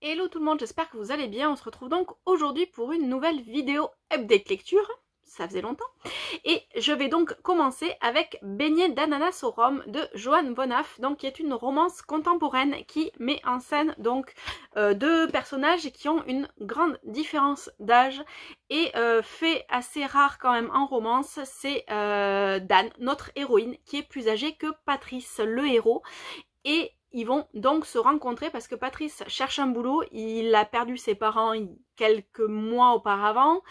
Hello tout le monde, j'espère que vous allez bien. On se retrouve donc aujourd'hui pour une nouvelle vidéo update lecture. Ça faisait longtemps. Et je vais donc commencer avec Beignet d'ananas au rhum de Johan Bonaf, donc qui est une romance contemporaine qui met en scène donc euh, deux personnages qui ont une grande différence d'âge. Et euh, fait assez rare quand même en romance, c'est euh, Dan, notre héroïne, qui est plus âgée que Patrice, le héros. Et ils vont donc se rencontrer parce que Patrice cherche un boulot, il a perdu ses parents quelques mois auparavant,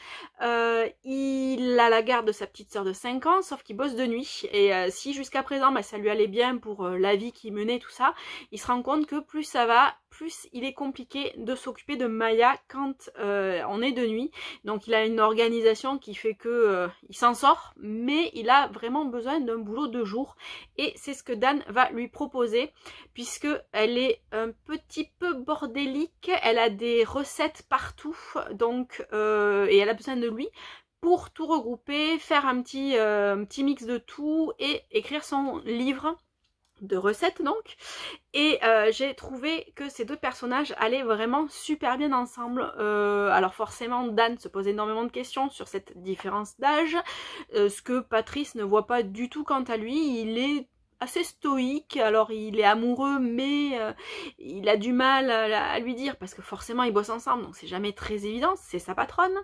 euh, il a la garde de sa petite sœur de 5 ans, sauf qu'il bosse de nuit, et euh, si jusqu'à présent bah, ça lui allait bien pour euh, la vie qu'il menait, tout ça, il se rend compte que plus ça va, plus il est compliqué de s'occuper de Maya quand euh, on est de nuit. Donc il a une organisation qui fait que euh, il s'en sort, mais il a vraiment besoin d'un boulot de jour. Et c'est ce que Dan va lui proposer, puisque elle est un petit peu bordélique, elle a des recettes partout, donc euh, et elle a besoin de lui pour tout regrouper, faire un petit, un petit mix de tout et écrire son livre de recettes donc et euh, j'ai trouvé que ces deux personnages allaient vraiment super bien ensemble euh, alors forcément Dan se pose énormément de questions sur cette différence d'âge euh, ce que Patrice ne voit pas du tout quant à lui il est assez stoïque, alors il est amoureux mais il a du mal à, lui dire parce que forcément ils bossent ensemble donc c'est jamais très évident, c'est sa patronne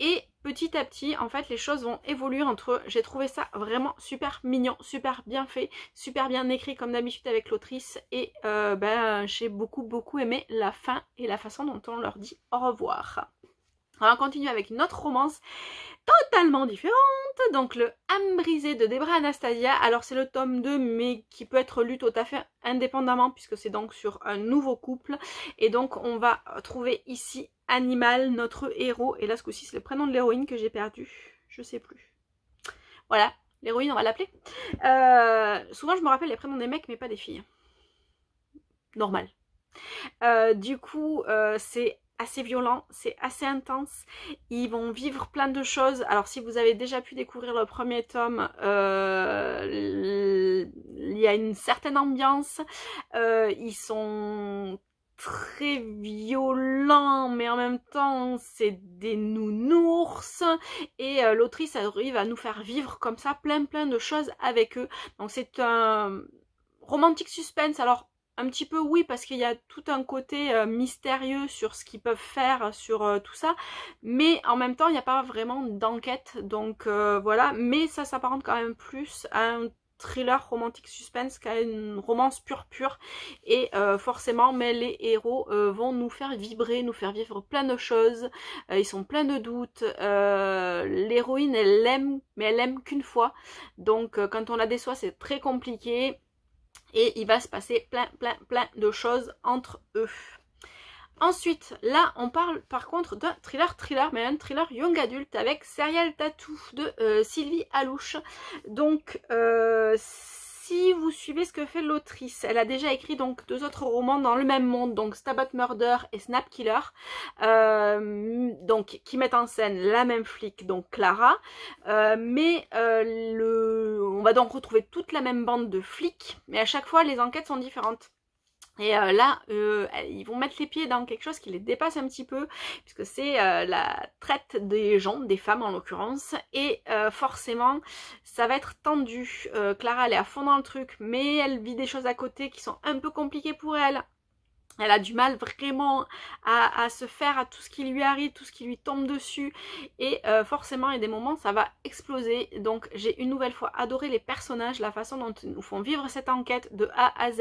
et petit à petit, en fait, les choses vont évoluer entre eux. J'ai trouvé ça vraiment super mignon, super bien fait, super bien écrit comme d'habitude avec l'autrice. Et euh, ben, j'ai beaucoup, beaucoup aimé la fin et la façon dont on leur dit au revoir. Alors on continue avec une autre romance totalement différente, donc le âme brisée de Debra Anastasia. Alors c'est le tome 2 mais qui peut être lu tout à fait indépendamment puisque c'est donc sur un nouveau couple et donc on va trouver ici Animal, notre héros et là ce coup-ci c'est le prénom de l'héroïne que j'ai perdu, je sais plus. Voilà, l'héroïne on va l'appeler. Euh, souvent je me rappelle les prénoms des mecs mais pas des filles. Normal. Euh, du coup, euh, c'est assez violent, c'est assez intense. Ils vont vivre plein de choses. Alors si vous avez déjà pu découvrir le premier tome, euh, il y a une certaine ambiance. Euh, ils sont très violents, mais en même temps c'est des nounours et euh, l'autrice arrive à nous faire vivre comme ça plein plein de choses avec eux donc c'est un romantique suspense alors un petit peu oui parce qu'il y a tout un côté euh, mystérieux sur ce qu'ils peuvent faire, sur euh, tout ça, mais en même temps il n'y a pas vraiment d'enquête, donc euh, voilà, mais ça s'apparente quand même plus à un thriller romantique suspense qu'à une romance pure pure et forcément mais les héros vont nous faire vibrer, nous faire vivre plein de choses, ils sont pleins de doutes, l'héroïne elle l'aime mais elle l'aime qu'une fois donc quand on la déçoit c'est très compliqué et il va se passer plein, plein, plein de choses entre eux. Ensuite, là, on parle par contre d'un thriller thriller, mais un thriller young adulte avec Serial Tattoo de euh, Sylvie Alouche. Donc, euh, si vous suivez ce que fait l'autrice, elle a déjà écrit donc deux autres romans dans le même monde, donc Stabat Murder et Snap Killer, euh, donc qui mettent en scène la même flic, donc Clara, mais le donc retrouver toute la même bande de flics, mais à chaque fois les enquêtes sont différentes. Et euh, là, euh, ils vont mettre les pieds dans quelque chose qui les dépasse un petit peu, puisque c'est euh, la traite des gens, des femmes en l'occurrence, et forcément, ça va être tendu. Clara, elle est à fond dans le truc, mais elle vit des choses à côté qui sont un peu compliquées pour elle. Elle a du mal vraiment à, se faire à tout ce qui lui arrive, tout ce qui lui tombe dessus. Et euh, forcément, il y a des moments, ça va exploser. Donc j'ai une nouvelle fois adoré les personnages, la façon dont ils nous font vivre cette enquête de A à Z.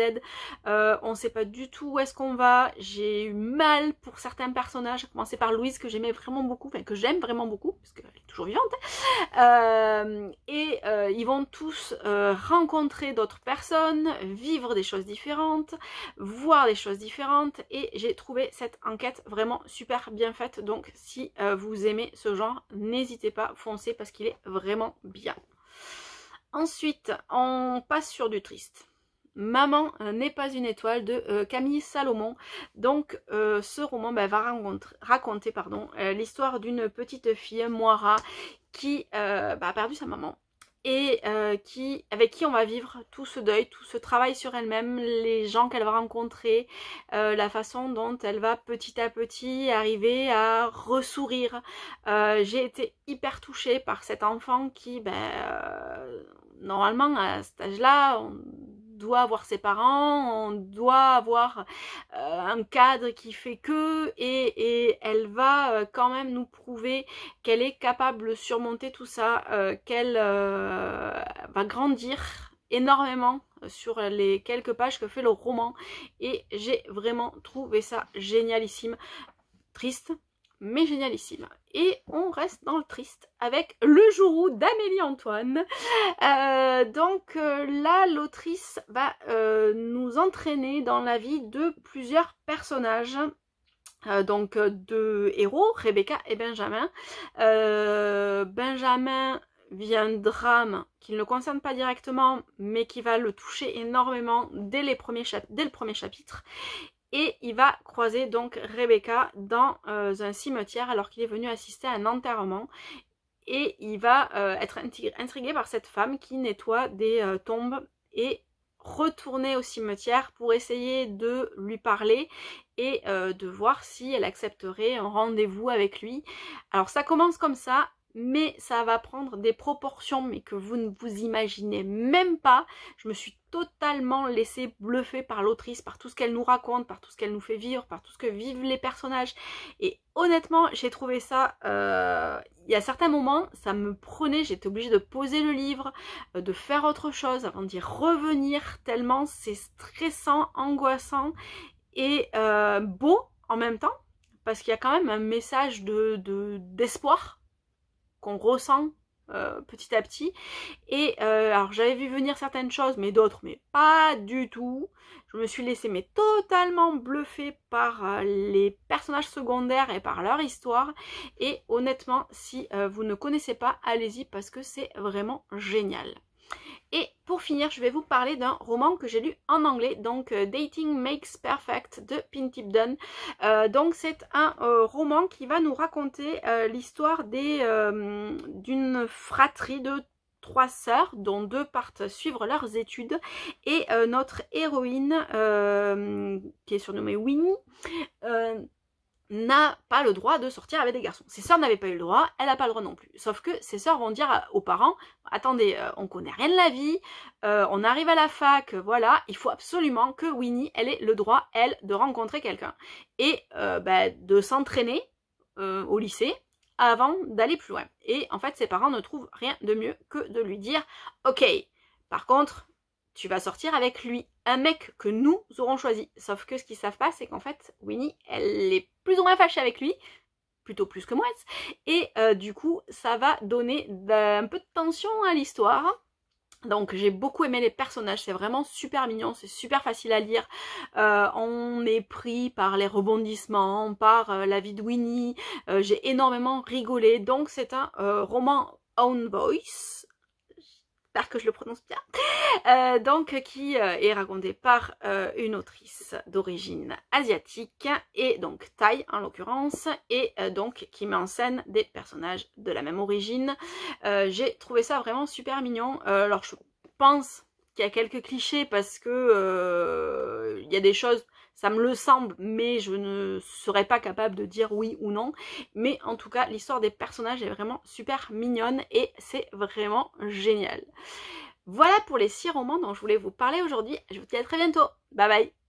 Euh, on ne sait pas du tout où est-ce qu'on va. J'ai eu mal pour certains personnages, à commencer par Louise que j'aimais vraiment beaucoup, enfin que j'aime vraiment beaucoup, parce qu'elle Hein. Euh, et euh, ils vont tous euh, rencontrer d'autres personnes, vivre des choses différentes, voir des choses différentes. Et j'ai trouvé cette enquête vraiment super bien faite. Donc si vous aimez ce genre, n'hésitez pas, foncer parce qu'il est vraiment bien. Ensuite, on passe sur du triste. Maman euh, n'est pas une étoile de euh, Camille Salomon. Donc euh, ce roman ben, va raconter l'histoire d'une petite fille, Moira, qui ben, a perdu sa maman et qui, avec qui on va vivre tout ce deuil, tout ce travail sur elle-même, les gens qu'elle va rencontrer, la façon dont elle va petit à petit arriver à ressourire. J'ai été hyper touchée par cet enfant qui, ben, normalement à cet âge-là, doit avoir ses parents, on doit avoir euh, un cadre qui fait que, et, elle va euh, quand même nous prouver qu'elle est capable de surmonter tout ça, euh, qu'elle va grandir énormément sur les quelques pages que fait le roman et j'ai vraiment trouvé ça génialissime triste mais génialissime. Et on reste dans le triste avec Le jour où d'Amélie Antoine. Euh, donc euh, là, l'autrice va euh, nous entraîner dans la vie de plusieurs personnages. donc deux héros, Rebecca et Benjamin. Benjamin vit un drame qui ne le concerne pas directement, mais qui va le toucher énormément dès, les premiers dès le premier chapitre et il va croiser donc Rebecca dans euh, un cimetière alors qu'il est venu assister à un enterrement et il va euh, être intrigué par cette femme qui nettoie des euh, tombes et retourner au cimetière pour essayer de lui parler et de voir si elle accepterait un rendez-vous avec lui. Alors ça commence comme ça mais ça va prendre des proportions mais que vous ne vous imaginez même pas. Je me suis totalement laissée bluffer par l'autrice, par tout ce qu'elle nous raconte, par tout ce qu'elle nous fait vivre, par tout ce que vivent les personnages. Et honnêtement, j'ai trouvé ça... Euh, il y a certains moments, ça me prenait, j'étais obligée de poser le livre, euh, de faire autre chose avant d'y revenir, tellement c'est stressant, angoissant et euh, beau en même temps parce qu'il y a quand même un message d'espoir de, qu'on ressent euh, petit à petit. Et euh, alors j'avais vu venir certaines choses, mais d'autres, mais pas du tout. Je me suis laissée mais totalement bluffée par euh, les personnages secondaires et par leur histoire. Et honnêtement, si vous ne connaissez pas, allez-y parce que c'est vraiment génial. Et pour finir, je vais vous parler d'un roman que j'ai lu en anglais, donc euh, Dating Makes Perfect de Pintip Dunn. Euh, donc c'est un euh, roman qui va nous raconter l'histoire d'une fratrie de trois sœurs dont deux partent suivre leurs études et notre héroïne qui est surnommée Winnie n'a pas le droit de sortir avec des garçons. Ses sœurs n'avaient pas eu le droit, elle n'a pas le droit non plus. Sauf que ses sœurs vont dire aux parents, attendez, euh, on connaît rien de la vie, euh, on arrive à la fac, voilà, il faut absolument que Winnie, elle ait le droit, elle, de rencontrer quelqu'un. Et euh, bah, de s'entraîner au lycée avant d'aller plus loin. Et en fait, ses parents ne trouvent rien de mieux que de lui dire, ok, par contre, tu vas sortir avec lui, un mec que nous aurons choisi. Sauf que ce qu'ils savent pas, c'est qu'en fait, Winnie, elle est plus ou moins fâchée avec lui, plutôt plus que moi. Et euh, du coup, ça va donner un peu de tension à l'histoire. Donc j'ai beaucoup aimé les personnages, c'est vraiment super mignon, c'est super facile à lire. Euh, on est pris par les rebondissements, par euh, la vie de Winnie, j'ai énormément rigolé. Donc c'est un roman Own Voice, que je le prononce bien, euh, donc qui euh, est raconté par euh, une autrice d'origine asiatique et donc thaï en l'occurrence et donc qui met en scène des personnages de la même origine. J'ai trouvé ça vraiment super mignon. alors je pense qu'il y a quelques clichés parce que il y a des choses ça me le semble, mais je ne serais pas capable de dire oui ou non. Mais en tout cas, l'histoire des personnages est vraiment super mignonne et c'est vraiment génial. Voilà pour les six romans dont je voulais vous parler aujourd'hui. Je vous dis à très bientôt. Bye bye